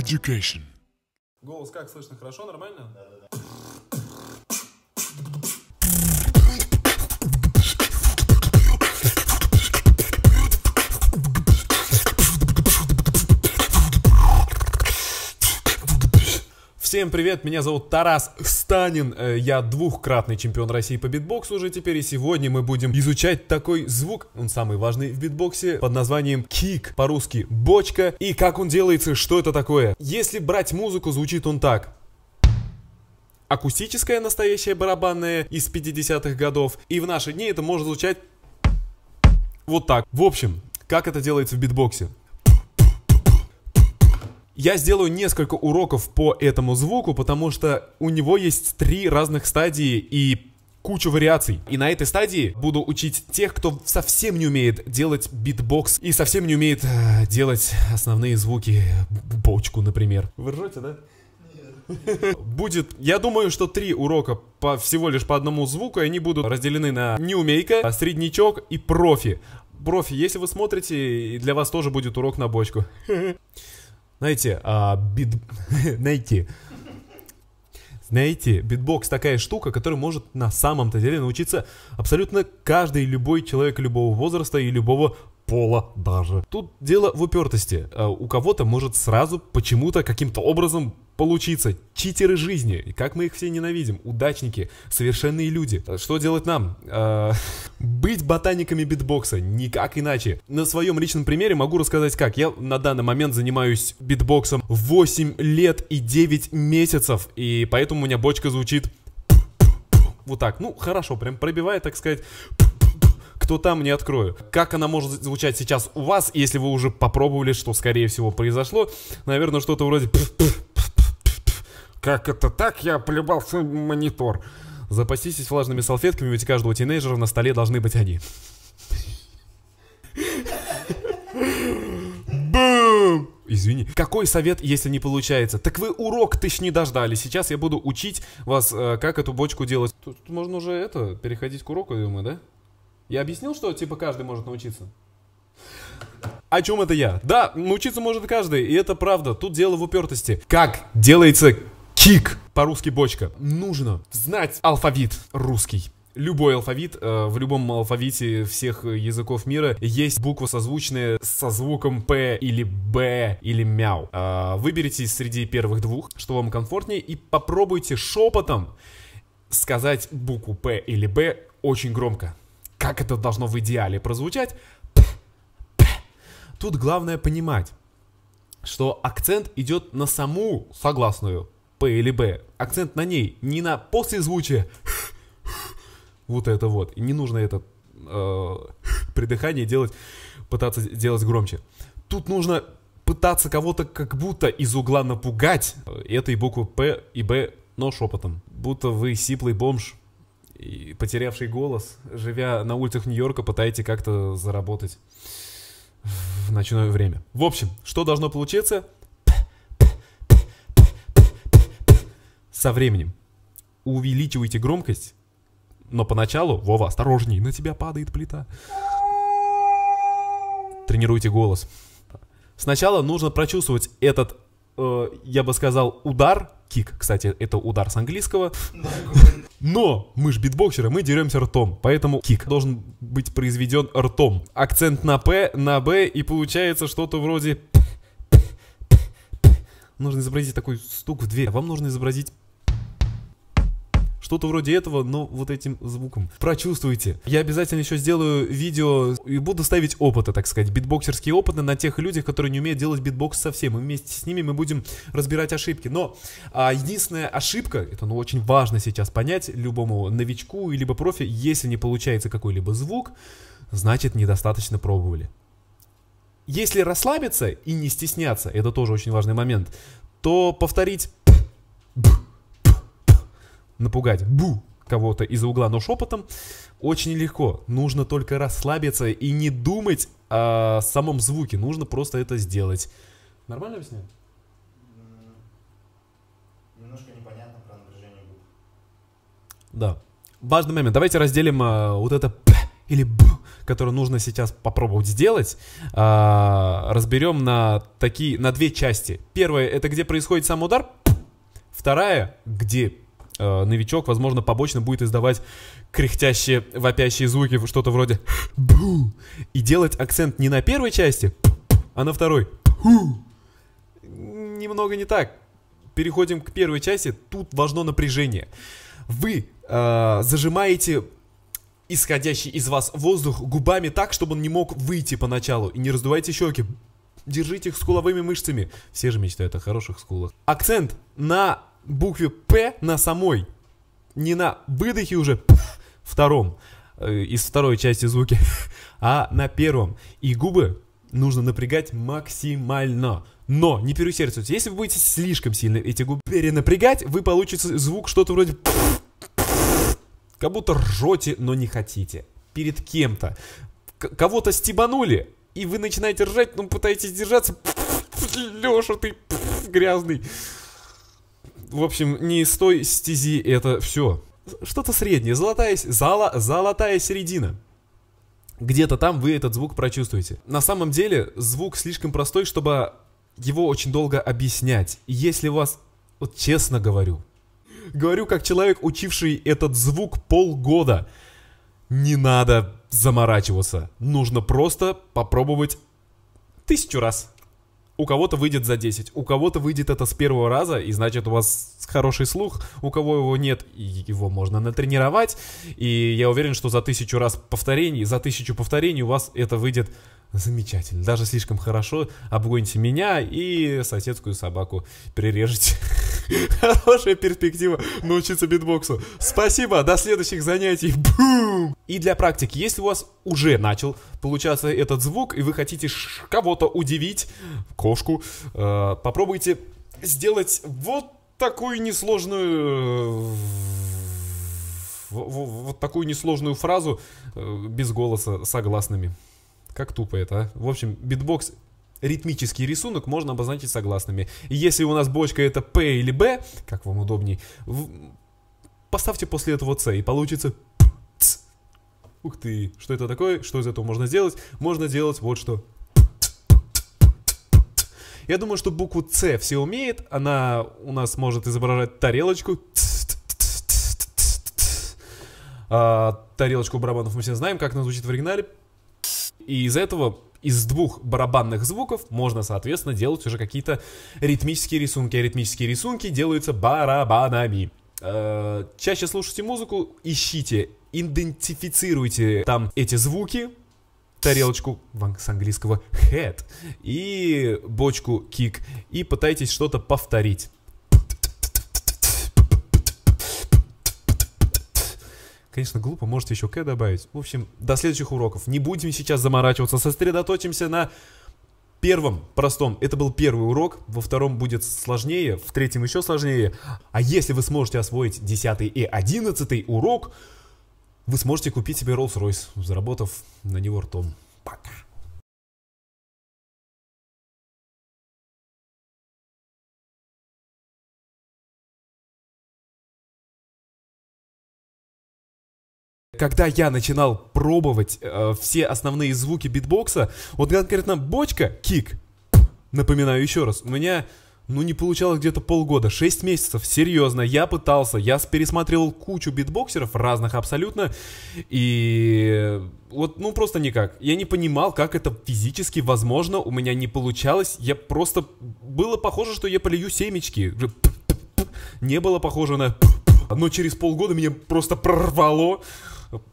Education. Голос как слышно? Хорошо? Нормально? Да, да. Всем привет, меня зовут Тарас Станин, э, я двухкратный чемпион России по битбоксу уже теперь, и сегодня мы будем изучать такой звук, он самый важный в битбоксе, под названием кик, по-русски бочка, и как он делается, что это такое. Если брать музыку, звучит он так акустическая настоящая барабанная из 50-х годов, и в наши дни это может звучать вот так. В общем, как это делается в битбоксе? Я сделаю несколько уроков по этому звуку, потому что у него есть три разных стадии и кучу вариаций. И на этой стадии буду учить тех, кто совсем не умеет делать битбокс и совсем не умеет э, делать основные звуки, бочку, например. Вы ржете, да? Будет, я думаю, что три урока по всего лишь по одному звуку, и они будут разделены на неумейка, среднячок и профи. Профи, если вы смотрите, для вас тоже будет урок на бочку. Знаете, а, бит... найти. Знаете, битбокс такая штука, которой может на самом-то деле научиться абсолютно каждый любой человек любого возраста и любого пола даже. Тут дело в упертости. А, у кого-то может сразу почему-то каким-то образом получиться. Читеры жизни, как мы их все ненавидим, удачники, совершенные люди. Что делать нам? А, быть ботаниками битбокса, никак иначе. На своем личном примере могу рассказать как. Я на данный момент занимаюсь битбоксом 8 лет и 9 месяцев, и поэтому у меня бочка звучит вот так. Ну, хорошо, прям пробивает, так сказать, кто там, не открою. Как она может звучать сейчас у вас, если вы уже попробовали, что, скорее всего, произошло? Наверное, что-то вроде... Пф -пф. Как это так? Я плевался монитор. Запаситесь влажными салфетками, ведь у каждого тинейджера на столе должны быть они. Бум! Извини. Какой совет, если не получается? Так вы урок тысяч не дождали. Сейчас я буду учить вас, э, как эту бочку делать. Тут, тут можно уже это, переходить к уроку, я думаю, да? Я объяснил, что типа каждый может научиться? О чем это я? Да, научиться может каждый, и это правда. Тут дело в упертости. Как делается Кик. По-русски бочка. Нужно знать алфавит русский любой алфавит, э, в любом алфавите всех языков мира есть буква созвучная со звуком П или Б или мяу. А, выберите среди первых двух, что вам комфортнее, и попробуйте шепотом сказать букву П или Б очень громко. Как это должно в идеале прозвучать? П, П. Тут главное понимать, что акцент идет на саму согласную П или Б. Акцент на ней, не на послезвучие. Вот это вот. И не нужно это э, придыхание делать, пытаться делать громче. Тут нужно пытаться кого-то как будто из угла напугать этой буквы П и Б, но шепотом. Будто вы сиплый бомж, и потерявший голос, живя на улицах Нью-Йорка, пытаетесь как-то заработать в ночное время. В общем, что должно получиться? со временем увеличивайте громкость, но поначалу, Вова, осторожней, на тебя падает плита. Тренируйте голос. Сначала нужно прочувствовать этот, э, я бы сказал, удар. Кик, кстати, это удар с английского. Но мы же битбоксеры, мы деремся ртом, поэтому кик должен быть произведен ртом. Акцент на П, на Б, и получается что-то вроде... Нужно изобразить такой стук в дверь. Вам нужно изобразить что-то вроде этого, но вот этим звуком. Прочувствуйте. Я обязательно еще сделаю видео и буду ставить опыты, так сказать, битбоксерские опыты на тех людях, которые не умеют делать битбокс совсем. И вместе с ними мы будем разбирать ошибки. Но а, единственная ошибка, это ну очень важно сейчас понять любому новичку либо профи, если не получается какой-либо звук, значит недостаточно пробовали. Если расслабиться и не стесняться, это тоже очень важный момент, то повторить напугать бу кого-то из-за угла, но шепотом очень легко. Нужно только расслабиться и не думать о самом звуке. Нужно просто это сделать. Нормально объясняю? Немножко непонятно про напряжение губ. Да. Важный момент. Давайте разделим а, вот это «п» или «б», которое нужно сейчас попробовать сделать. А, разберем на, такие, на две части. Первая — это где происходит сам удар. Вторая — где Э, новичок, возможно, побочно будет издавать кряхтящие, вопящие звуки, что-то вроде «бу», и делать акцент не на первой части, а на второй «ху». Немного не так. Переходим к первой части, тут важно напряжение. Вы э, зажимаете исходящий из вас воздух губами так, чтобы он не мог выйти поначалу, и не раздувайте щеки. Держите их скуловыми мышцами. Все же мечтают о хороших скулах. Акцент на букве П на самой. Не на выдохе уже втором, э, из второй части звуки, а на первом. И губы нужно напрягать максимально. Но не переусердствуйте. Если вы будете слишком сильно эти губы перенапрягать, вы получите звук что-то вроде... Как будто ржете, но не хотите. Перед кем-то. Кого-то стебанули, и вы начинаете ржать, но пытаетесь держаться. Леша, ты грязный. В общем, не из той стези это все. Что-то среднее, золотая, зала, золотая середина. Где-то там вы этот звук прочувствуете. На самом деле, звук слишком простой, чтобы его очень долго объяснять. И если вас, вот честно говорю, говорю как человек, учивший этот звук полгода, не надо заморачиваться. Нужно просто попробовать тысячу раз. У кого-то выйдет за 10, у кого-то выйдет это с первого раза, и значит у вас хороший слух, у кого его нет, его можно натренировать, и я уверен, что за тысячу раз повторений, за тысячу повторений у вас это выйдет замечательно, даже слишком хорошо, обгоните меня и соседскую собаку прирежете. Хорошая перспектива научиться битбоксу. Спасибо, до следующих занятий. Бум! И для практики, если у вас уже начал получаться этот звук, и вы хотите кого-то удивить, кошку, э, попробуйте сделать вот такую несложную... Э, вот такую несложную фразу э, без голоса согласными. Как тупо это, а? В общем, битбокс ритмический рисунок можно обозначить согласными. И если у нас бочка это P или B, как вам удобней, в... поставьте после этого C и получится Ух ты, что это такое? Что из этого можно сделать? Можно делать вот что. Я думаю, что букву С все умеет Она у нас может изображать тарелочку. А, тарелочку барабанов мы все знаем, как она звучит в оригинале. И из этого из двух барабанных звуков можно, соответственно, делать уже какие-то ритмические рисунки. А ритмические рисунки делаются барабанами. Э, чаще слушайте музыку, ищите, идентифицируйте там эти звуки, тарелочку с английского head и бочку kick и пытайтесь что-то повторить. Конечно, глупо, можете еще К добавить. В общем, до следующих уроков. Не будем сейчас заморачиваться, сосредоточимся на первом простом. Это был первый урок, во втором будет сложнее, в третьем еще сложнее. А если вы сможете освоить 10 и 11 урок, вы сможете купить себе Rolls-Royce, заработав на него ртом. Пока. когда я начинал пробовать э, все основные звуки битбокса, вот конкретно бочка, кик, напоминаю еще раз, у меня ну не получалось где-то полгода, 6 месяцев, серьезно, я пытался, я пересмотрел кучу битбоксеров, разных абсолютно, и вот, ну просто никак. Я не понимал, как это физически возможно, у меня не получалось, я просто, было похоже, что я полью семечки, не было похоже на... Но через полгода меня просто прорвало,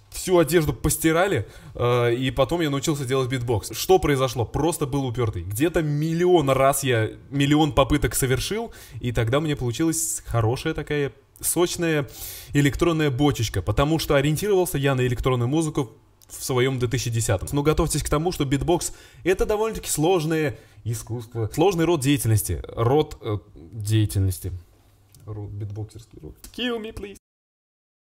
всю одежду постирали, э, и потом я научился делать битбокс. Что произошло? Просто был упертый. Где-то миллион раз я миллион попыток совершил, и тогда мне получилась хорошая такая сочная электронная бочечка, потому что ориентировался я на электронную музыку в своем 2010-м. Но готовьтесь к тому, что битбокс — это довольно-таки сложное искусство, сложный род деятельности, род э, деятельности. Род, битбоксерский род. Kill me, please.